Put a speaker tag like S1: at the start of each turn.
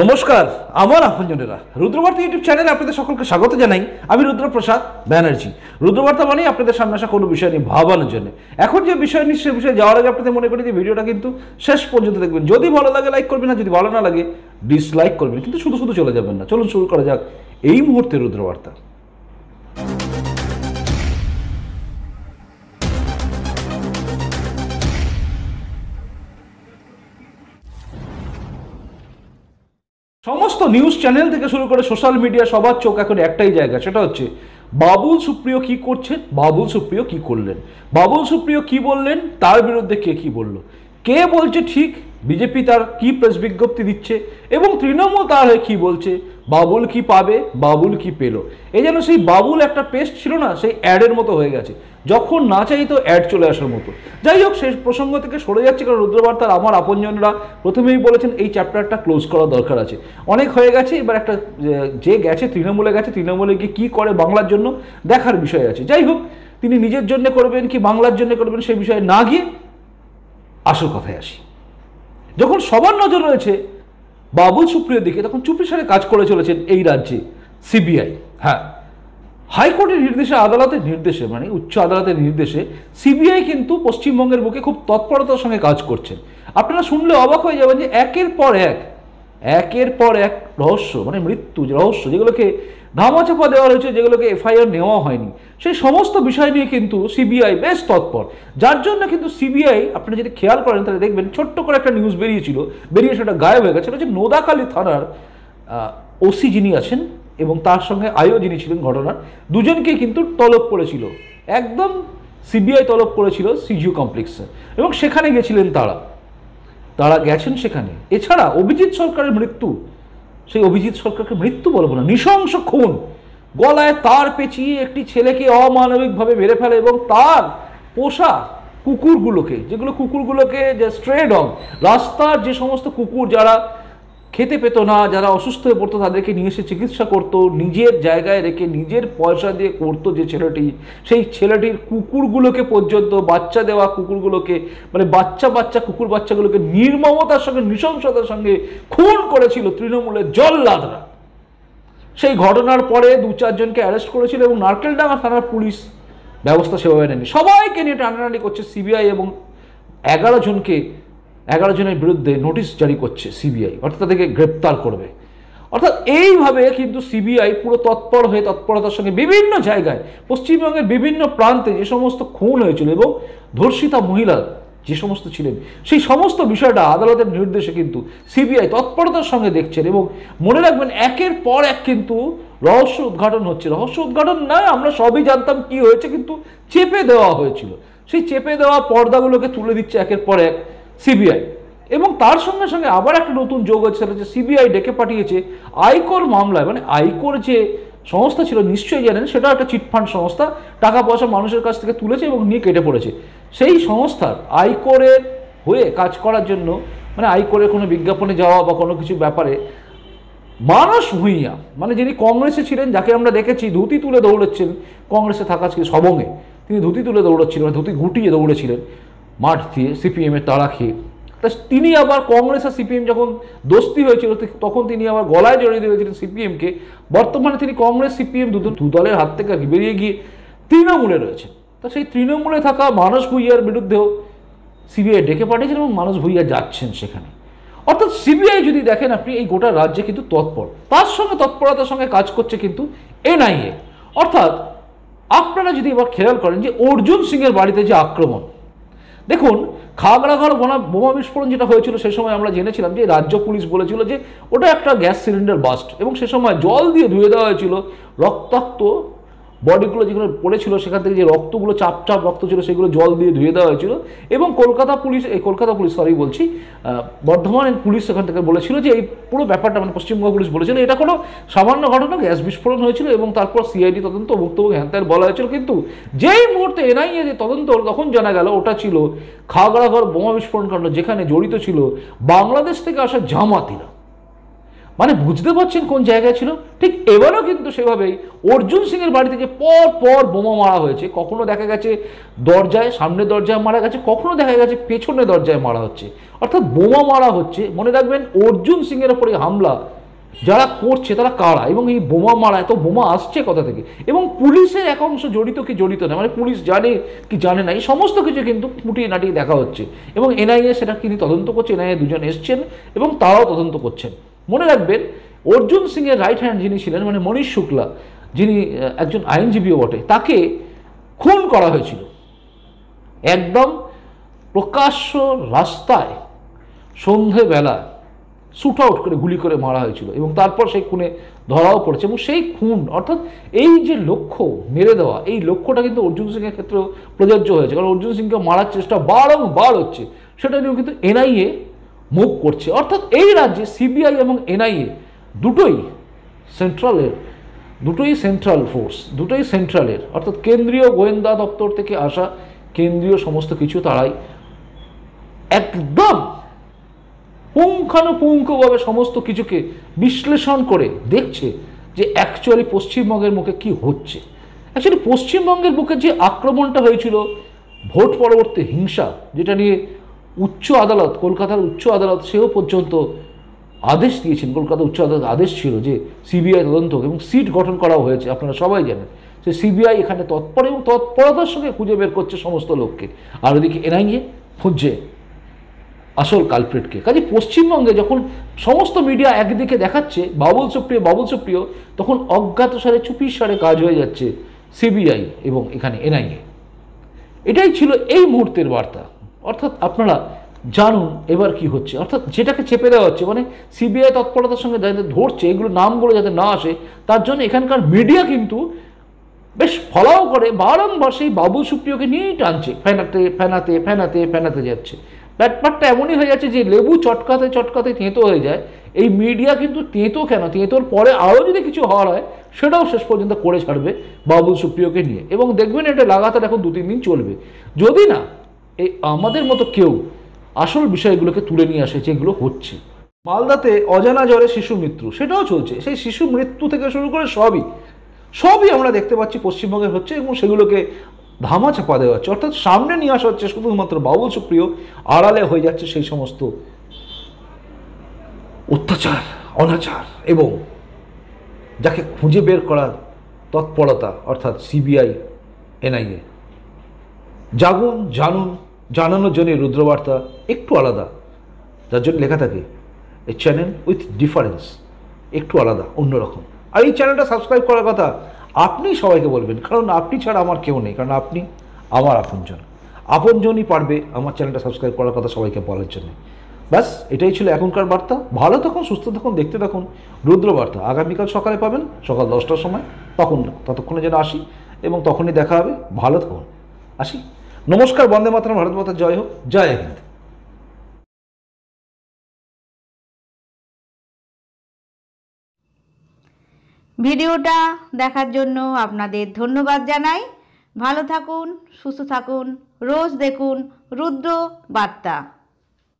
S1: নমস্কার আমার আপনজনেরা রুদ্রবার্তা ইউটিউব চ্যানেলে আপনাদের সকলকে স্বাগত জানাই আমি রুদ্রপ্রসাদ ব্যানার্জি রুদ্রবার্তা মানেই আপনাদের সামনে আসা কোনো বিষয় নিয়ে ভাবানোর জন্য এখন যে বিষয় নিয়ে সে বিষয়ে যাওয়ার আগে আপনাদের মনে করি যে ভিডিওটা কিন্তু শেষ পর্যন্ত দেখবেন যদি ভালো লাগে লাইক করবেন না যদি ভালো না লাগে ডিসলাইক করবেন কিন্তু শুধু শুধু চলে যাবেন না চলুন শুরু করা যাক এই মুহূর্তে রুদ্রবার্তা নিউজ চ্যানেল থেকে শুরু করে সোশ্যাল মিডিয়া সবার চোখ এখন একটাই জায়গা সেটা হচ্ছে বাবুল সুপ্রিয় কি করছেন বাবুল সুপ্রিয় কি করলেন বাবুল সুপ্রিয় কি বললেন তার বিরুদ্ধে কে কি বলল কে বলছে ঠিক বিজেপি তার কি প্রেস বিজ্ঞপ্তি দিচ্ছে এবং তৃণমূল তার হয়ে কী বলছে বাবুল কি পাবে বাবুল কি পেল এই যেন সেই বাবুল একটা পেস্ট ছিল না সেই অ্যাডের মতো হয়ে গেছে যখন না চাই তো অ্যাড চলে আসার মতো যাই হোক সেই প্রসঙ্গ থেকে সরে যাচ্ছে কারণ রুদ্রবার্তার আমার আপনজনরা প্রথমেই বলেছেন এই চ্যাপ্টারটা ক্লোজ করা দরকার আছে অনেক হয়ে গেছে এবার একটা যে গেছে তৃণমূলে গেছে তৃণমূলে গিয়ে কী করে বাংলার জন্য দেখার বিষয় আছে যাই হোক তিনি নিজের জন্য করবেন কি বাংলার জন্য করবেন সেই বিষয়ে না গিয়ে আসল কথায় আসি যখন সবার নজর রয়েছে বাবুল সুপ্রিয়র দিকে তখন সারে কাজ করে চলেছেন এই রাজ্যে সিবিআই হ্যাঁ হাইকোর্টের নির্দেশে আদালতের নির্দেশে মানে উচ্চ আদালতের নির্দেশে সিবিআই কিন্তু পশ্চিমবঙ্গের বুকে খুব তৎপরতার সঙ্গে কাজ করছেন আপনারা শুনলে অবাক হয়ে যাবেন যে একের পর এক একের পর এক রহস্য মানে মৃত্যু রহস্য যেগুলোকে ধামাচাপা দেওয়া রয়েছে যেগুলোকে এফআইআর নেওয়া হয়নি সেই সমস্ত বিষয় নিয়ে কিন্তু সিবিআই বেশ তৎপর যার জন্য কিন্তু সিবিআই আপনি যদি খেয়াল করেন তাহলে দেখবেন ছোট্ট করে একটা নিউজ বেরিয়েছিল বেরিয়ে সেটা গায়েব হয়ে গেছে যে নোদাকালী থানার ওসি যিনি আছেন এবং তার সঙ্গে আয়ও যিনি ছিলেন ঘটনার দুজনকে কিন্তু তলব করেছিল একদম সিবিআই তলব করেছিল সিজিও কমপ্লেক্সে এবং সেখানে গেছিলেন তারা তারা গেছেন সেখানে এছাড়া অভিজিৎ সরকারের মৃত্যু সেই অভিজিৎ সরকারকে মৃত্যু বলবো না নৃশংস খুন গলায় তার পেঁচিয়ে একটি ছেলেকে অমানবিকভাবে মেরে ফেলে এবং তার পোষা কুকুরগুলোকে যেগুলো কুকুরগুলোকে যে স্ট্রেড ডগ রাস্তার যে সমস্ত কুকুর যারা খেতে পেতো না যারা অসুস্থ হয়ে পড়তো তাদেরকে নিয়ে এসে চিকিৎসা করতো নিজের জায়গায় রেখে নিজের পয়সা দিয়ে করতো যে ছেলেটি সেই ছেলেটির কুকুরগুলোকে পর্যন্ত বাচ্চা দেওয়া কুকুরগুলোকে মানে বাচ্চা বাচ্চা কুকুর বাচ্চাগুলোকে নির্মমতার সঙ্গে নৃশংসতার সঙ্গে খুন করেছিল তৃণমূলের জল্লাদরা সেই ঘটনার পরে দু চারজনকে অ্যারেস্ট করেছিল এবং নারকেলডাঙ্গা থানার পুলিশ ব্যবস্থা সেভাবে নেয়নি সবাইকে নিয়ে টানাটানি করছে সিবিআই এবং এগারো জনকে এগারো জনের বিরুদ্ধে নোটিশ জারি করছে সিবিআই অর্থাৎ তাদেরকে গ্রেপ্তার করবে অর্থাৎ এইভাবে কিন্তু সিবিআই পুরো তৎপর হয়ে তৎপরতার সঙ্গে বিভিন্ন জায়গায় পশ্চিমবঙ্গের বিভিন্ন প্রান্তে যে সমস্ত খুন হয়েছিল এবং ধর্ষিতা মহিলা যে সমস্ত ছিলেন সেই সমস্ত বিষয়টা আদালতের নির্দেশে কিন্তু সিবিআই তৎপরতার সঙ্গে দেখছেন এবং মনে রাখবেন একের পর এক কিন্তু রহস্য উদ্ঘাটন হচ্ছে রহস্য উদ্ঘাটন নয় আমরা সবই জানতাম কি হয়েছে কিন্তু চেপে দেওয়া হয়েছিল সেই চেপে দেওয়া পর্দাগুলোকে তুলে দিচ্ছে একের পর এক সিবিআই এবং তার সঙ্গে সঙ্গে আবার একটা নতুন যোগ হচ্ছে যে সিবিআই ডেকে পাঠিয়েছে আয়কর মামলায় মানে আয়কর যে সংস্থা ছিল নিশ্চয়ই জানেন সেটা একটা চিটফান্ড সংস্থা টাকা পয়সা মানুষের কাছ থেকে তুলেছে এবং নিয়ে কেটে পড়েছে সেই সংস্থার আয়করের হয়ে কাজ করার জন্য মানে আয়করের কোনো বিজ্ঞাপনে যাওয়া বা কোনো কিছু ব্যাপারে মানস ভূঁইয়া মানে যিনি কংগ্রেসে ছিলেন যাকে আমরা দেখেছি ধুতি তুলে দৌড়েছেন কংগ্রেসে থাকা সবঙ্গে তিনি ধুতি তুলে দৌড়াচ্ছিলেন মানে ধুতি গুটিয়ে দৌড়েছিলেন মাঠ দিয়ে সিপিএমের তারা খেয়ে তিনি আবার কংগ্রেস আর সিপিএম যখন দোস্তি হয়েছিল তখন তিনি আবার গলায় জড়িয়ে দিয়েছিলেন সিপিএমকে বর্তমানে তিনি কংগ্রেস সিপিএম দু দলের হাত থেকে বেরিয়ে গিয়ে তৃণমূলে রয়েছে তা সেই তৃণমূলে থাকা মানস ভুইয়ার বিরুদ্ধেও সিবিআই ডেকে পাঠিয়েছেন এবং মানস ভুইয়া যাচ্ছেন সেখানে অর্থাৎ সিবিআই যদি দেখেন আপনি এই গোটা রাজ্যে কিন্তু তৎপর তার সঙ্গে তৎপরতার সঙ্গে কাজ করছে কিন্তু এনআইএ অর্থাৎ আপনারা যদি এবার খেয়াল করেন যে অর্জুন সিংয়ের বাড়িতে যে আক্রমণ দেখুন খাগড়াগড় বনা বোমা বিস্ফোরণ যেটা হয়েছিল সে সময় আমরা জেনেছিলাম যে রাজ্য পুলিশ বলেছিল যে ওটা একটা গ্যাস সিলিন্ডার বাস্ট এবং সে সময় জল দিয়ে ধুয়ে দেওয়া হয়েছিল রক্তাক্ত বডিগুলো যেগুলো পড়েছিল সেখান থেকে যে রক্তগুলো চাপ চাপ রক্ত ছিল সেগুলো জল দিয়ে ধুয়ে দেওয়া হয়েছিল এবং কলকাতা পুলিশ এই কলকাতা পুলিশ সরি বলছি বর্ধমানের পুলিশ সেখান থেকে বলেছিল যে এই পুরো ব্যাপারটা মানে পশ্চিমবঙ্গ পুলিশ বলেছিল এটা কোনো সামান্য ঘটনা গ্যাস বিস্ফোরণ হয়েছিল এবং তারপর সিআইডি তদন্ত ভুক্তভোগ হ্যান্তায় বলা হয়েছিল কিন্তু যেই মুহূর্তে এনআইএ যে তদন্ত তখন জানা গেল ওটা ছিল খাগড়াঘর বোমা বিস্ফোরণ কাণ্ড যেখানে জড়িত ছিল বাংলাদেশ থেকে আসা জামাতিরা মানে বুঝতে পারছেন কোন জায়গায় ছিল ঠিক এবারও কিন্তু সেভাবেই অর্জুন সিংয়ের বাড়ি থেকে পর পর বোমা মারা হয়েছে কখনো দেখা গেছে দরজায় সামনে দরজায় মারা গেছে কখনো দেখা গেছে পেছনে দরজায় মারা হচ্ছে অর্থাৎ বোমা মারা হচ্ছে মনে রাখবেন অর্জুন সিংয়ের ওপরে হামলা যারা করছে তারা কারা এবং এই বোমা মারা এত বোমা আসছে কথা থেকে এবং পুলিশের এক অংশ জড়িত কি জড়িত না মানে পুলিশ জানে কি জানে না এই সমস্ত কিছু কিন্তু ফুটিয়ে নাটিয়ে দেখা হচ্ছে এবং এনআইএ সেটা তিনি তদন্ত করছে এনআইএ দুজন এসছেন এবং তারাও তদন্ত করছেন মনে রাখবেন অর্জুন সিংয়ের রাইট হ্যান্ড যিনি ছিলেন মানে মনীষ শুক্লা যিনি একজন আইনজীবীও বটে তাকে খুন করা হয়েছিল একদম প্রকাশ্য রাস্তায় সন্ধেবেলা শ্যুট আউট করে গুলি করে মারা হয়েছিল এবং তারপর সেই খুনে ধরাও পড়েছে এবং সেই খুন অর্থাৎ এই যে লক্ষ্য মেরে দেওয়া এই লক্ষ্যটা কিন্তু অর্জুন সিংয়ের ক্ষেত্রেও প্রযোজ্য হয়েছে কারণ অর্জুন সিংকে মারার চেষ্টা বারংবার হচ্ছে সেটা নিয়েও কিন্তু এনআইএ মুভ করছে অর্থাৎ এই রাজ্যে সিবিআই এবং এনআইএ দুটোই সেন্ট্রালের দুটোই সেন্ট্রাল ফোর্স দুটোই সেন্ট্রালের অর্থাৎ কেন্দ্রীয় গোয়েন্দা দপ্তর থেকে আসা কেন্দ্রীয় সমস্ত কিছু তারাই একদম পুঙ্খানুপুঙ্খভাবে সমস্ত কিছুকে বিশ্লেষণ করে দেখছে যে অ্যাকচুয়ালি পশ্চিমবঙ্গের মুখে কি হচ্ছে অ্যাকচুয়ালি পশ্চিমবঙ্গের বুকে যে আক্রমণটা হয়েছিল ভোট পরবর্তী হিংসা যেটা নিয়ে উচ্চ আদালত কলকাতার উচ্চ আদালত সেও পর্যন্ত আদেশ দিয়েছেন কলকাতা উচ্চ আদালত আদেশ ছিল যে সিবিআই তদন্ত এবং সিট গঠন করা হয়েছে আপনারা সবাই জানেন সে সিবিআই এখানে তৎপর এবং তৎপরতার সঙ্গে খুঁজে বের করছে সমস্ত লোককে আর ওদিকে এনআইএ খুঁজছে আসল কালপ্রেটকে কাজে পশ্চিমবঙ্গে যখন সমস্ত মিডিয়া একদিকে দেখাচ্ছে বাবুল সুপ্রিয় বাবুল সুপ্রিয় তখন অজ্ঞাত সারে চুপির সারে কাজ হয়ে যাচ্ছে সিবিআই এবং এখানে এনআইএ এটাই ছিল এই মুহূর্তের বার্তা অর্থাৎ আপনারা জানুন এবার কি হচ্ছে অর্থাৎ যেটাকে চেপে দেওয়া হচ্ছে মানে সিবিআই তৎপরতার সঙ্গে যাদের ধরছে এগুলো নামগুলো যাতে না আসে তার জন্য এখানকার মিডিয়া কিন্তু বেশ ফলাও করে বারংবার সেই বাবু সুপ্রিয়কে নিয়েই টানছে ফেনাতে ফেনাতে ফেনাতে ফেনাতে যাচ্ছে ব্যাপারটা এমনই হয়ে যাচ্ছে যে লেবু চটকাতে চটকাতে তেঁতো হয়ে যায় এই মিডিয়া কিন্তু তেঁতো কেন তেঁতোর পরে আরও যদি কিছু হওয়ার হয় সেটাও শেষ পর্যন্ত করে ছাড়বে বাবুল সুপ্রিয়কে নিয়ে এবং দেখবেন এটা লাগাতার এখন দু তিন দিন চলবে যদি না এই আমাদের মতো কেউ আসল বিষয়গুলোকে তুলে নিয়ে আসে যেগুলো হচ্ছে মালদাতে অজানা জ্বরে শিশু মৃত্যু সেটাও চলছে সেই শিশু মৃত্যু থেকে শুরু করে সবই সবই আমরা দেখতে পাচ্ছি পশ্চিমবঙ্গে হচ্ছে এবং সেগুলোকে ধামা চাপা দেওয়া হচ্ছে অর্থাৎ সামনে নিয়ে আসা হচ্ছে শুধুমাত্র বাবুল সুপ্রিয় আড়ালে হয়ে যাচ্ছে সেই সমস্ত অত্যাচার অনাচার এবং যাকে খুঁজে বের করার তৎপরতা অর্থাৎ সিবিআই এনআইএ জাগুন জানুন জানানোর জন্য রুদ্রবার্তা একটু আলাদা যার জন্য লেখা থাকে এ চ্যানেল উইথ ডিফারেন্স একটু আলাদা অন্যরকম আর এই চ্যানেলটা সাবস্ক্রাইব করার কথা আপনি সবাইকে বলবেন কারণ আপনি ছাড়া আমার কেউ নেই কারণ আপনি আমার আপনজন আপনজনই পারবে আমার চ্যানেলটা সাবস্ক্রাইব করার কথা সবাইকে বলার জন্য ব্যাস এটাই ছিল এখনকার বার্তা ভালো থাকুন সুস্থ থাকুন দেখতে থাকুন রুদ্রবার্তা আগামীকাল সকালে পাবেন সকাল দশটার সময় তখন ততক্ষণে যেন আসি এবং তখনই দেখা হবে ভালো থাকুন আসি নমস্কার বন্দে মাতরম ভারত মাতা জয় হোক জয় হিন্দ ভিডিওটা দেখার জন্য আপনাদের ধন্যবাদ জানাই ভালো থাকুন সুস্থ থাকুন রোজ দেখুন রুদ্র বার্তা